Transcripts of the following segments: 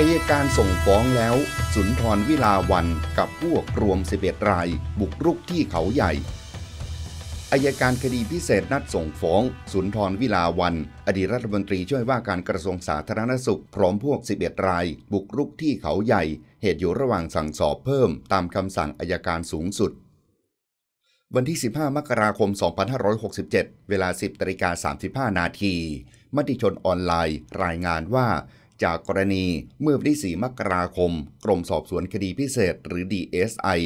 อายการส่งฟ้องแล้ว สุนทรวิลาวันกับพวกรวม 11ราย บุกรุกที่เขาใหญ่ อายการคดีพิเศษ นัดส่งฟ้อง สุนทรวิลาวัน อดีตรัฐมนตรีช่วยว่าการกระทรวงสาธารณสุขพร้อมพวก 11ราย บุกรุกที่เขาใหญ่ เหตุอยู่ระหว่างสั่งสอบเพิ่มตามคำสั่งอายการสูงสุด วันที่ 15 มกราคม 2567 เวลา 10นาฬิกา35นาทีมติชนออนไลน์ รายงานว่าจากกรณีเมื่อวันที่ 4 มกราคมกรมสอบสวนคดีพิเศษ หรือ DSI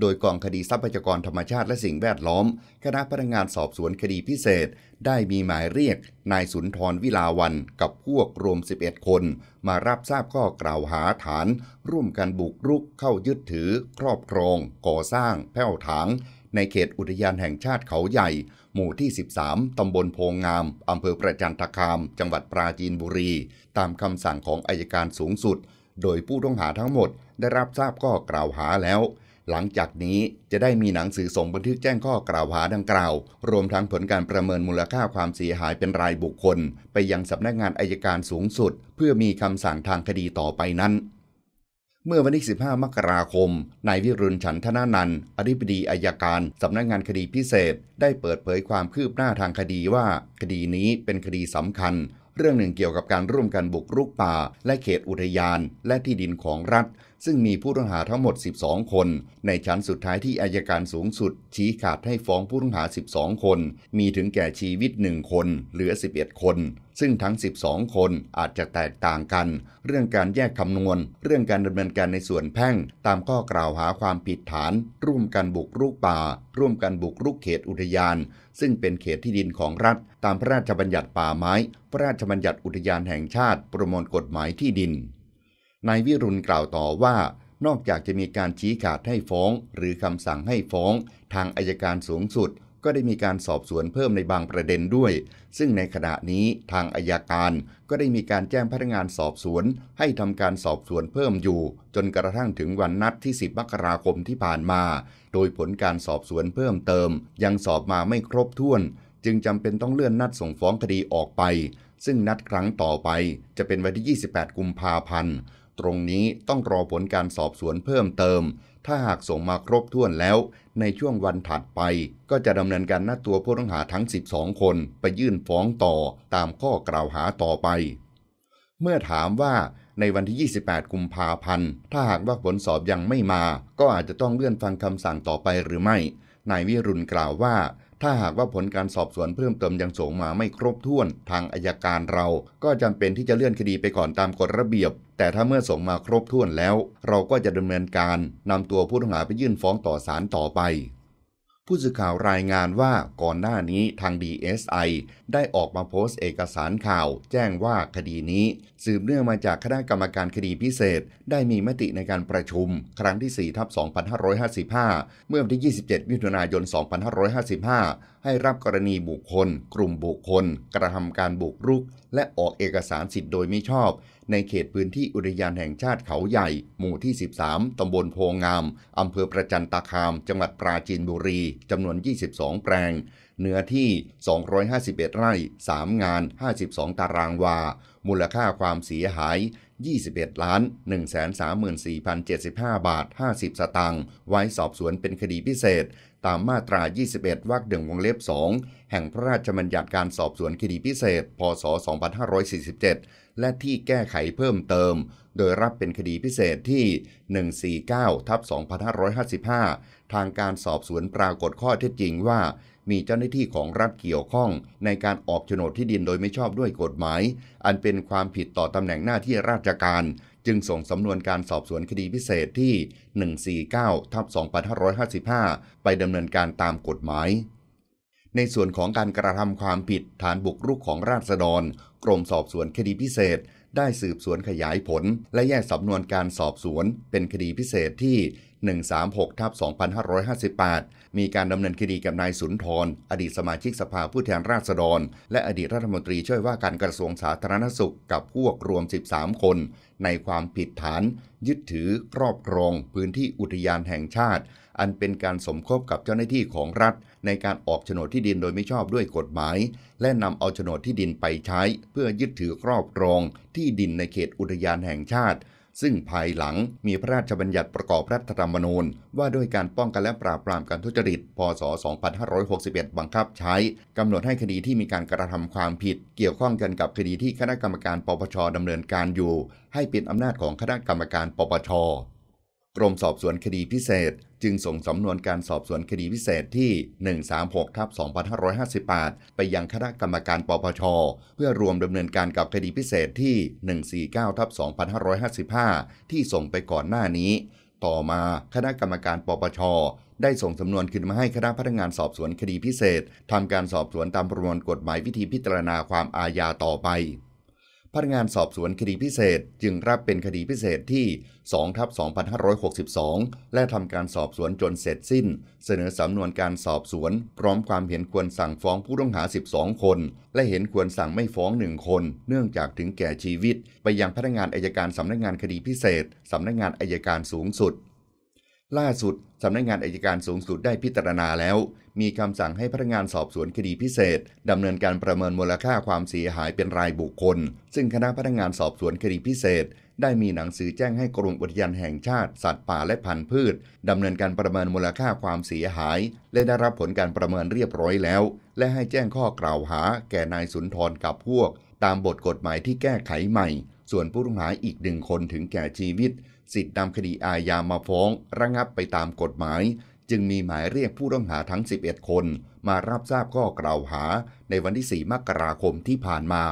โดยกองคดีทรัพยากรธรรมชาติและสิ่งแวดล้อม คณะพนักงานสอบสวนคดีพิเศษได้มีหมายเรียกนายสุนทรวิลาวันกับพวกรวม 11 คน มารับทราบข้อกล่าวหาฐาน ร่วมกันบุกรุกเข้ายึดถือ ครอบครอง ก่อสร้างแผ่วถาง ในเขตอุทยานแห่งชาติเขาใหญ่หมู่ที่ 13 ตำบลโพงงาม อำเภอประจันตคาม จังหวัดปราจีนบุรี ตามคำสั่งของอายการสูงสุด โดยผู้ต้องหาทั้งหมด ได้รับทราบข้อกล่าวหาแล้ว หลังจากนี้จะได้มีหนังสือส่งบันทึกแจ้งข้อกล่าวหาดังกล่าว รวมทั้งผลการประเมินมูลค่าความเสียหายเป็นรายบุคคล ไปยังสำนักงานอายการสูงสุด เพื่อมีคำสั่งทางคดีต่อไปนั้นเมื่อวันที่15 มกราคม นายวิรุณฉันทนานัน์อธิบดีอายการ สำนักงงานคดีพิเศษ ได้เปิดเผยความคืบหน้าทางคดีว่า คดีนี้เป็นคดีสำคัญ เรื่องหนึ่งเกี่ยวกับการร่วมกันบุกรุกป่า และเขตอุทยาน และที่ดินของรัฐซึ่งมีผู้ต้องหาทั้งหมด 12 คน ในชั้นสุดท้ายที่อายการสูงสุดชี้ขาดให้ฟ้องผู้ต้องหา 12 คน มีถึงแก่ชีวิต 1 คน เหลือ 11 คน ซึ่งทั้ง 12 คนอาจจะแตกต่างกัน เรื่องการแยกคำนวณ เรื่องการดำเนินการในส่วนแพ่ง ตามข้อกล่าวหาความผิดฐาน ร่วมกันบุกรุกป่า ร่วมกันบุกรุกเขตอุทยาน ซึ่งเป็นเขตที่ดินของรัฐ ตามพระราชบัญญัติป่าไม้ พระราชบัญญัติอุทยานแห่งชาติ ประมวลกฎหมายที่ดินนายวิรุณกล่าวต่อว่า นอกจากจะมีการชี้ขาดให้ฟ้องหรือคำสั่งให้ฟ้อง ทางอายการสูงสุดก็ได้มีการสอบสวนเพิ่มในบางประเด็นด้วย ซึ่งในขณะนี้ทางอายการก็ได้มีการแจ้งพนักงานสอบสวนให้ทำการสอบสวนเพิ่มอยู่ จนกระทั่งถึงวันนัดที่10มกราคมที่ผ่านมา โดยผลการสอบสวนเพิ่มเติม ยังสอบมาไม่ครบถ้วน จึงจำเป็นต้องเลื่อนนัดส่งฟ้องคดีออกไป ซึ่งนัดครั้งต่อไปจะเป็นวันที่28กุมภาพันธ์ตรงนี้ต้องรอผลการสอบสวนเพิ่มเติม ถ้าหากส่งมาครบถ้วนแล้ว ในช่วงวันถัดไป ก็จะดำเนินการนัดตัวผู้ต้องหาทั้ง 12 คน ไปยื่นฟ้องต่อตามข้อกล่าวหาต่อไป เมื่อถามว่าในวันที่ 28 กุมภาพันธ์ ถ้าหากว่าผลสอบยังไม่มา ก็อาจจะต้องเลื่อนฟังคำสั่งต่อไปหรือไม่นายวิรุณกล่าวว่า ถ้าหากว่าผลการสอบสวนเพิ่มเติมยังส่งมาไม่ครบถ้วนทางอายการเราก็จำเป็นที่จะเลื่อนคดีไปก่อนตามกฎระเบียบ แต่ถ้าเมื่อส่งมาครบถ้วนแล้ว เราก็จะดำเนินการ นำตัวผู้ต้องหาไปยื่นฟ้องต่อศาลต่อไปผู้สื่อข่าวรายงานว่าก่อนหน้านี้ทาง DSI ได้ออกมาโพสต์เอกสารข่าวแจ้งว่าคดีนี้ สืบเนื่องมาจากคณะกรรมการคดีพิเศษ ได้มีมติในการประชุมครั้งที่ 4 ทับ 2555 เมื่อวันที่ 27 มิถุนายน 2555 ให้รับกรณีบุคคล กลุ่มบุคคล กระทำการบุกรุก และออกเอกสารสิทธิ์โดยไม่ชอบในเขตพื้นที่อุทยานแห่งชาติเขาใหญ่ หมู่ที่ 13 ตำบลโพงาม อำเภอประจันตาคาม จังหวัดปราจีนบุรี จำนวน 22 แปลงเนื้อที่ 251 ไร่ 3 งาน 52 ตารางวา มูลค่าความเสียหาย 21 ล้าน 1 3 4 7 5 บาท 50 สตางค์ ไว้สอบสวนเป็นคดีพิเศษ ตามมาตรา 21วรรคหนึ่งวงเล็บ2แห่งพระราชบัญญัติการสอบสวนคดีพิเศษ พศ 2547 และที่แก้ไขเพิ่มเติม โดยรับเป็นคดีพิเศษที่ 149ทับ2555 ทางการสอบสวนปรากฏข้อเท็จจริงว่ามีเจ้าหน้าที่ของรัฐเกี่ยวข้อง ในการออกโฉนดที่ดินโดยไม่ชอบด้วยกฎหมาย อันเป็นความผิดต่อตำแหน่งหน้าที่ราชการ จึงส่งสำนวนการสอบสวนคดีพิเศษที่ 149ทับ2555 ไปดำเนินการตามกฎหมาย ในส่วนของการกระทำความผิดฐานบุกรุกของราษฎร กรมสอบสวนคดีพิเศษได้สืบสวนขยายผลและแยกสำนวนการสอบสวน เป็นคดีพิเศษที่ 136 ทับ2558 มีการดำเนินคดีกับนายสุนทร อดีตสมาชิกสภาผู้แทนราษฎร และอดีตรัฐมนตรีช่วยว่า การกระทรวงสาธารณสุขกับพวกรวม 13 คน ในความผิดฐาน ยึดถือครอบครอง พื้นที่อุทยานแห่งชาติอันเป็นการสมคบกับเจ้าหน้าที่ของรัฐ ในการออกโฉนดที่ดินโดยไม่ชอบด้วยกฎหมาย และนำเอาโฉนดที่ดินไปใช้ เพื่อยึดถือครอบครองที่ดินในเขตอุทยานแห่งชาติ ซึ่งภายหลังมีพระราชบัญญัติประกอบรัฐธรรมนูญ ว่าด้วยการป้องกันและปราบปรามการทุจริตพศ2561บังคับใช้กำหนดให้คดีที่มีการกระทำความผิดเกี่ยวข้องกันกับคดีที่คณะกรรมการปปชดำเนินการอยู่ ให้เป็นอำนาจของคณะกรรมการปปชกรมสอบสวนคดีพิเศษ จึงส่งสำนวนการสอบสวนคดีพิเศษที่ 136ทับ2558 ไปยังคณะกรรมการปปชเพื่อรวมดำเนินการกับคดีพิเศษที่149ทับ2555 ที่ส่งไปก่อนหน้านี้ ต่อมาคณะกรรมการปปชได้ส่งสำนวนขึ้นมาให้คณะพนักงานสอบสวนคดีพิเศษทำการสอบสวนตามประมวลกฎหมายวิธีพิจารณาความอาญาต่อไปพนักงานสอบสวนคดีพิเศษจึงรับเป็นคดีพิเศษที่2ทับ2562 และทำการสอบสวนจนเสร็จสิ้น เสนอสำนวนการสอบสวน พร้อมความเห็นควรสั่งฟ้องผู้ต้องหา 12 คน และเห็นควรสั่งไม่ฟ้อง 1 คนเนื่องจากถึงแก่ชีวิต ไปยังพนักงานอายการสำนักงานคดีพิเศษสำนักงานอายการสูงสุดล่าสุดสำนักงงานอายการสูงสุดได้พิจารณาแล้ว มีคำสั่งให้พนักงานสอบสวนคดีพิเศษ ดำเนินการประเมินมูลค่าความเสียหายเป็นรายบุคคล ซึ่งคณะพนักงานสอบสวนคดีพิเศษ ได้มีหนังสือแจ้งให้กรมอุทยานแห่งชาติสัตว์ป่าและพันธุ์พืชดำเนินการประเมินมูลค่าความเสียหาย และได้รับผลการประเมินเรียบร้อยแล้ว และให้แจ้งข้อกล่าวหา แก่นายสุนทรกับพวก ตามบทกฎหมายที่แก้ไขใหม่ส่วนผู้ต้องหาอีกหนึ่งคนถึงแก่ชีวิต สิทธิ์นำคดีอาญามาฟ้องระงับไปตามกฎหมาย จึงมีหมายเรียกผู้ต้องหาทั้ง 11 คน มารับทราบข้อกล่าวหาในวันที่4มกราคมที่ผ่านมา